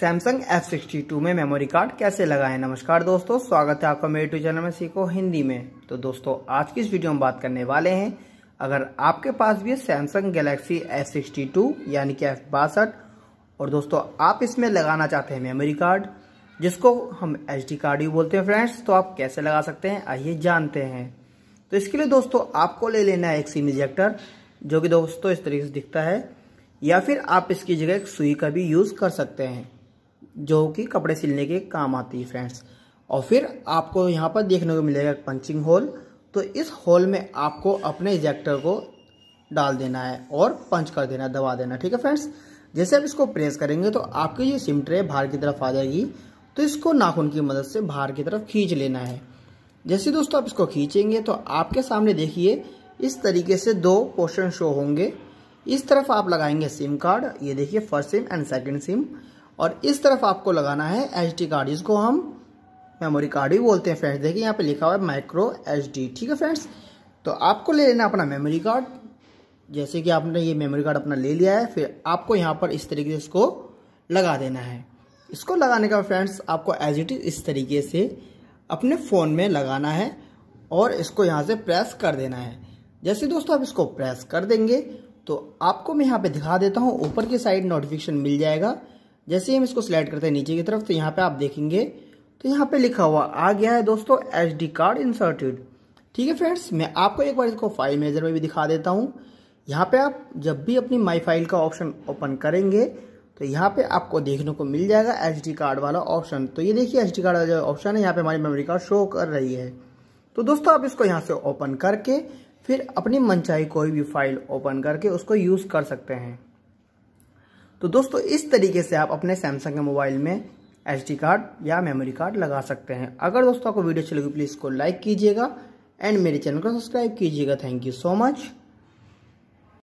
Samsung F sixty two में memory card कैसे लगाएं नमस्कार दोस्तों स्वागत है आपका मेरे यूट्यूब चैनल में सीखो हिंदी में तो दोस्तों आज की इस वीडियो में बात करने वाले हैं अगर आपके पास भी है सैमसंग गैलेक्सी टू यानी कि एफ बासठ और दोस्तों आप इसमें लगाना चाहते हैं मेमोरी कार्ड जिसको हम एच कार्ड भी बोलते हैं फ्रेंड्स तो आप कैसे लगा सकते हैं आइए जानते हैं तो इसके लिए दोस्तों आपको ले लेना है एक सिम इजेक्टर जो कि दोस्तों इस तरीके से दिखता है या फिर आप इसकी जगह एक सुई का भी यूज़ कर सकते हैं जो कि कपड़े सिलने के काम आती है फ्रेंड्स और फिर आपको यहाँ पर देखने को मिलेगा पंचिंग होल तो इस होल में आपको अपने इजेक्टर को डाल देना है और पंच कर देना दबा देना ठीक है फ्रेंड्स जैसे आप इसको प्रेस करेंगे तो आपकी ये सिम ट्रे बाहर की तरफ आ जाएगी तो इसको नाखून की मदद से बाहर की तरफ खींच लेना है जैसे दोस्तों आप इसको खींचेंगे तो आपके सामने देखिए इस तरीके से दो पोर्शन शो होंगे इस तरफ आप लगाएंगे सिम कार्ड ये देखिए first SIM and second SIM और इस तरफ आपको लगाना है एच कार्ड इसको हम मेमोरी कार्ड भी बोलते हैं फ्रेंड्स देखिए यहाँ पे लिखा हुआ है माइक्रो एच ठीक है फ्रेंड्स तो आपको ले लेना अपना मेमोरी कार्ड जैसे कि आपने ये मेमोरी कार्ड अपना ले लिया है फिर आपको यहाँ पर इस तरीके से इसको लगा देना है इसको लगाने का फ्रेंड्स आपको एज इट इज़ इस तरीके से अपने फ़ोन में लगाना है और इसको यहाँ से प्रेस कर देना है जैसे दोस्तों आप इसको प्रेस कर देंगे तो आपको मैं यहाँ पे दिखा देता हूँ ऊपर की साइड नोटिफिकेशन मिल जाएगा जैसे हम इसको सिलेक्ट करते हैं नीचे की तरफ तो यहाँ पे आप देखेंगे तो यहाँ पे लिखा हुआ आ गया है दोस्तों एच डी कार्ड इंसर्टेड ठीक है फ्रेंड्स मैं आपको एक बार इसको फाइल मेजर में भी दिखा देता हूँ यहाँ पे आप जब भी अपनी माई फाइल का ऑप्शन ओपन करेंगे तो यहाँ पे आपको देखने को मिल जाएगा एच डी कार्ड वाला ऑप्शन तो ये देखिए एच डी कार्ड वाला जो ऑप्शन है यहाँ पे हमारी मेमोरी कार्ड शो कर रही है तो दोस्तों आप इसको यहाँ से ओपन करके फिर अपनी मनचाही कोई भी फाइल ओपन करके उसको यूज़ कर सकते हैं तो दोस्तों इस तरीके से आप अपने सैमसंग के मोबाइल में एच कार्ड या मेमोरी कार्ड लगा सकते हैं अगर दोस्तों आपको वीडियो अच्छी लगी प्लीज़ इसको लाइक कीजिएगा एंड मेरे चैनल को सब्सक्राइब कीजिएगा थैंक यू सो मच